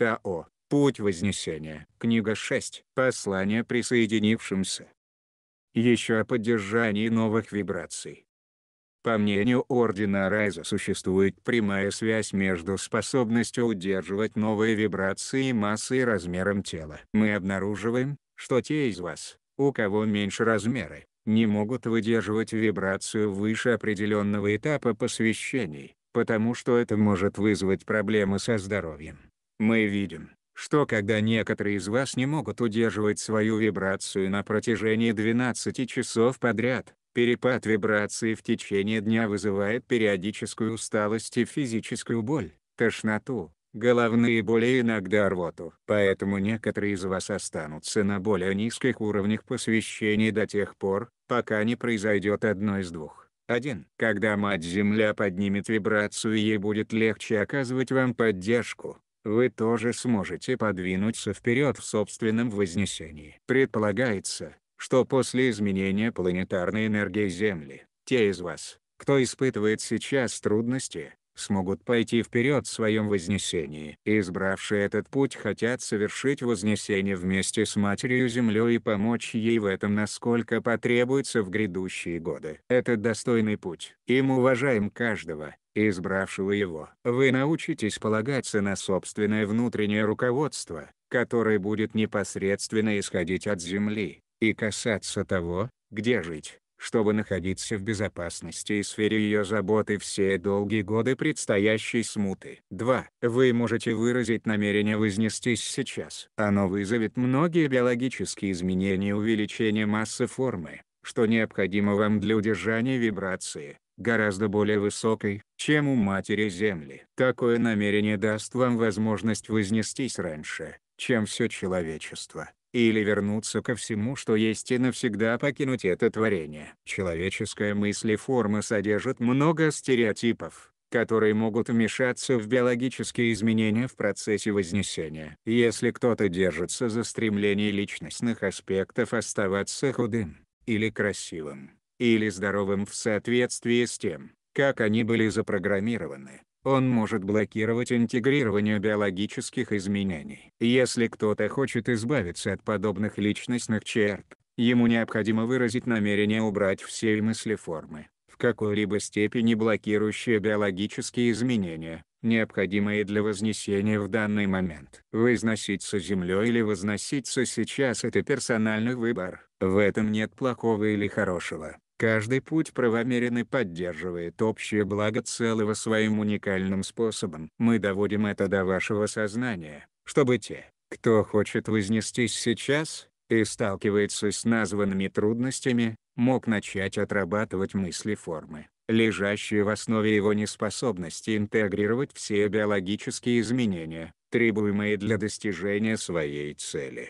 Тао, Путь Вознесения, книга 6, послание присоединившимся. Еще о поддержании новых вибраций. По мнению Ордена Райза существует прямая связь между способностью удерживать новые вибрации и массой и размером тела. Мы обнаруживаем, что те из вас, у кого меньше размеры, не могут выдерживать вибрацию выше определенного этапа посвящений, потому что это может вызвать проблемы со здоровьем. Мы видим, что когда некоторые из вас не могут удерживать свою вибрацию на протяжении 12 часов подряд, перепад вибрации в течение дня вызывает периодическую усталость и физическую боль, тошноту, головные боли и иногда рвоту. Поэтому некоторые из вас останутся на более низких уровнях посвящений до тех пор, пока не произойдет одно из двух. 1. Когда Мать-Земля поднимет вибрацию ей будет легче оказывать вам поддержку, вы тоже сможете подвинуться вперед в собственном вознесении. Предполагается, что после изменения планетарной энергии Земли, те из вас, кто испытывает сейчас трудности, смогут пойти вперед в своем вознесении. Избравшие этот путь хотят совершить вознесение вместе с Матерью Землей и помочь ей в этом насколько потребуется в грядущие годы. Это достойный путь. Им уважаем каждого, избравшего его. Вы научитесь полагаться на собственное внутреннее руководство, которое будет непосредственно исходить от Земли, и касаться того, где жить чтобы находиться в безопасности и сфере ее заботы все долгие годы предстоящей смуты. 2. Вы можете выразить намерение вознестись сейчас. Оно вызовет многие биологические изменения увеличение массы формы, что необходимо вам для удержания вибрации, гораздо более высокой, чем у Матери Земли. Такое намерение даст вам возможность вознестись раньше, чем все человечество или вернуться ко всему, что есть и навсегда покинуть это творение. Человеческая мысль и форма содержит много стереотипов, которые могут вмешаться в биологические изменения в процессе вознесения. Если кто-то держится за стремление личностных аспектов оставаться худым, или красивым, или здоровым в соответствии с тем, как они были запрограммированы, он может блокировать интегрирование биологических изменений. Если кто-то хочет избавиться от подобных личностных черт, ему необходимо выразить намерение убрать все мыслеформы, в какой-либо степени блокирующие биологические изменения, необходимые для вознесения в данный момент. Возноситься землей или возноситься сейчас – это персональный выбор, в этом нет плохого или хорошего. Каждый путь правомерен поддерживает общее благо целого своим уникальным способом. Мы доводим это до вашего сознания, чтобы те, кто хочет вознестись сейчас, и сталкивается с названными трудностями, мог начать отрабатывать мысли формы, лежащие в основе его неспособности интегрировать все биологические изменения, требуемые для достижения своей цели.